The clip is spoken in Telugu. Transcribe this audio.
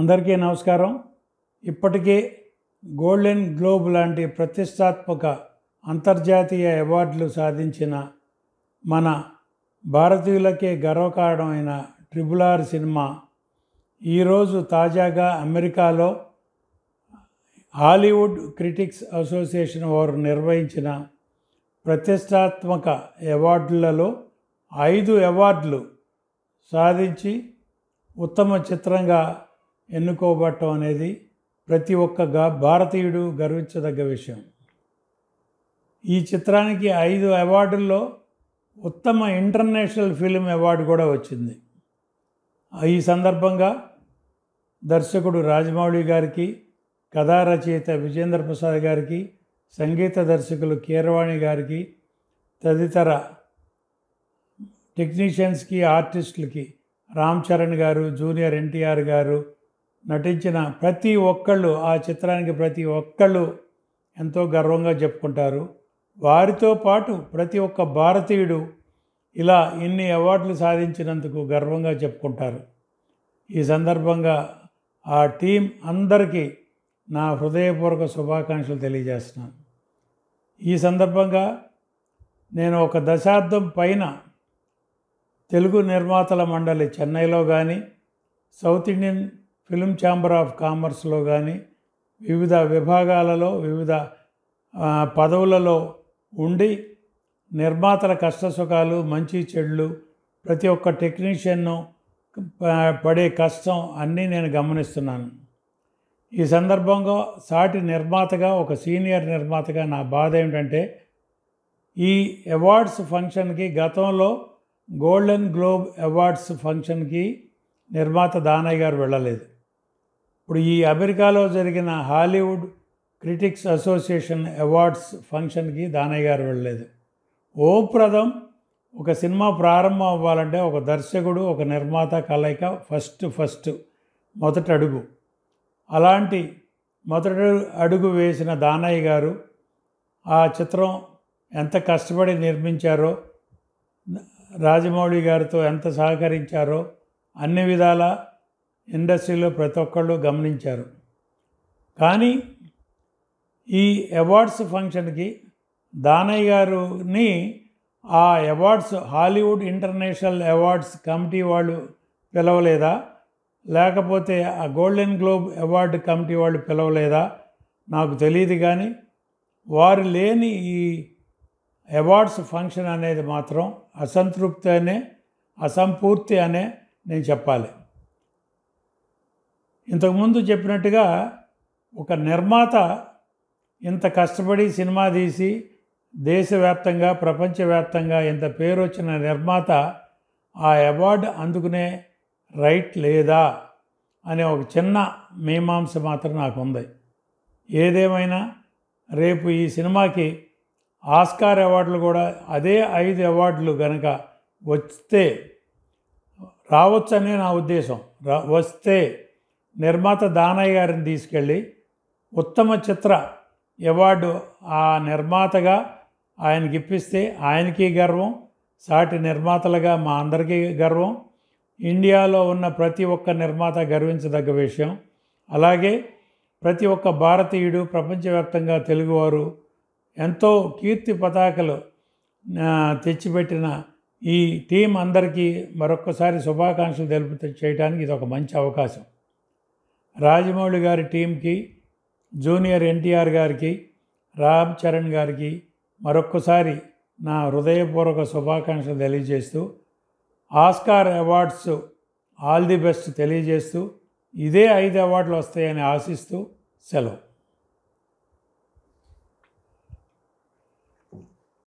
అందరికీ నమస్కారం ఇప్పటికే గోల్డెన్ గ్లోబ్ లాంటి ప్రతిష్టాత్మక అంతర్జాతీయ అవార్డులు సాధించిన మన భారతీయులకే గర్వకారణమైన ట్రిబుల్ ఆర్ సినిమా ఈరోజు తాజాగా అమెరికాలో హాలీవుడ్ క్రిటిక్స్ అసోసియేషన్ వారు నిర్వహించిన ప్రతిష్టాత్మక అవార్డులలో ఐదు అవార్డులు సాధించి ఉత్తమ చిత్రంగా ఎన్నుకోబట్టం అనేది ప్రతి ఒక్క భారతీయుడు గర్వించదగ్గ విషయం ఈ చిత్రానికి ఐదు అవార్డుల్లో ఉత్తమ ఇంటర్నేషనల్ ఫిలిం అవార్డు కూడా వచ్చింది ఈ సందర్భంగా దర్శకుడు రాజమౌళి గారికి కథా రచయిత విజేంద్ర ప్రసాద్ గారికి సంగీత దర్శకులు కీరవాణి గారికి తదితర టెక్నీషియన్స్కి ఆర్టిస్టులకి రామ్ చరణ్ గారు జూనియర్ ఎన్టీఆర్ గారు నటించిన ప్రతి ఒక్కళ్ళు ఆ చిత్రానికి ప్రతి ఒక్కళ్ళు ఎంతో గర్వంగా చెప్పుకుంటారు వారితో పాటు ప్రతి ఒక్క భారతీయుడు ఇలా ఇన్ని అవార్డులు సాధించినందుకు గర్వంగా చెప్పుకుంటారు ఈ సందర్భంగా ఆ టీం అందరికీ నా హృదయపూర్వక శుభాకాంక్షలు తెలియజేస్తున్నాను ఈ సందర్భంగా నేను ఒక దశాబ్దం పైన తెలుగు నిర్మాతల మండలి చెన్నైలో కానీ south Indian film chamber of కామర్స్లో కానీ వివిధ విభాగాలలో వివిధ పదవులలో ఉండి నిర్మాతల కష్టసుఖాలు మంచి చెడులు ప్రతి ఒక్క టెక్నీషియన్ను పడే కష్టం అన్నీ నేను గమనిస్తున్నాను ఈ సందర్భంగా సాటి నిర్మాతగా ఒక సీనియర్ నిర్మాతగా నా బాధ ఏమిటంటే ఈ అవార్డ్స్ ఫంక్షన్కి గతంలో గోల్డెన్ గ్లోబ్ అవార్డ్స్ ఫంక్షన్కి నిర్మాత దానయ్య గారు వెళ్ళలేదు ఇప్పుడు ఈ అమెరికాలో జరిగిన హాలీవుడ్ క్రిటిక్స్ అసోసియేషన్ అవార్డ్స్ ఫంక్షన్కి దానయ్య గారు వెళ్ళలేదు ఓ ప్రదం ఒక సినిమా ప్రారంభం అవ్వాలంటే ఒక దర్శకుడు ఒక నిర్మాత కలయిక ఫస్ట్ ఫస్ట్ మొదటి అడుగు అలాంటి మొదటి అడుగు వేసిన దానయ్య గారు ఆ చిత్రం ఎంత కష్టపడి నిర్మించారో రాజమౌళి గారితో ఎంత సహకరించారో అన్ని విధాలా ఇండస్ట్రీలో ప్రతి ఒక్కళ్ళు గమనించారు కానీ ఈ అవార్డ్స్ ఫంక్షన్కి దానయ్య గారుని ఆ awards Hollywood international awards committee వాళ్ళు పిలవలేదా లేకపోతే ఆ గోల్డెన్ గ్లోబ్ అవార్డు కమిటీ వాళ్ళు పిలవలేదా నాకు తెలియదు కానీ వారు లేని ఈ అవార్డ్స్ ఫంక్షన్ అనేది మాత్రం అసంతృప్తి అనే అసంపూర్తి అనే నేను చెప్పాలి ఇంతకుముందు చెప్పినట్టుగా ఒక నిర్మాత ఇంత కష్టపడి సినిమా తీసి దేశవ్యాప్తంగా ప్రపంచవ్యాప్తంగా ఇంత పేరు వచ్చిన నిర్మాత ఆ అవార్డు అందుకునే రైట్ లేదా అనే ఒక చిన్న మీమాంస మాత్రం నాకు ఉంది ఏదేమైనా రేపు ఈ సినిమాకి ఆస్కార్ అవార్డులు కూడా అదే ఐదు అవార్డులు కనుక వస్తే రావచ్చనే నా ఉద్దేశం రా వస్తే నిర్మాత దానయ్య గారిని తీసుకెళ్ళి ఉత్తమ చిత్ర అవార్డు ఆ నిర్మాతగా ఆయనకి ఇప్పిస్తే ఆయనకి గర్వం సాటి నిర్మాతలుగా మా అందరికీ గర్వం ఇండియాలో ఉన్న ప్రతి ఒక్క నిర్మాత గర్వించదగ్గ విషయం అలాగే ప్రతి ఒక్క భారతీయుడు ప్రపంచవ్యాప్తంగా తెలుగువారు ఎంతో కీర్తి పతాకలు తెచ్చిపెట్టిన ఈ టీం అందరికీ మరొక్కసారి శుభాకాంక్షలు తెలుపు చేయడానికి ఇది ఒక మంచి అవకాశం రాజమౌళి గారి టీంకి జూనియర్ ఎన్టీఆర్ గారికి రామ్ చరణ్ గారికి మరొక్కసారి నా హృదయపూర్వక శుభాకాంక్షలు తెలియజేస్తూ Oscar awards all the best తెలియజేస్తూ ఇదే ఐదు అవార్డులు వస్తాయని ఆశిస్తూ సెలవు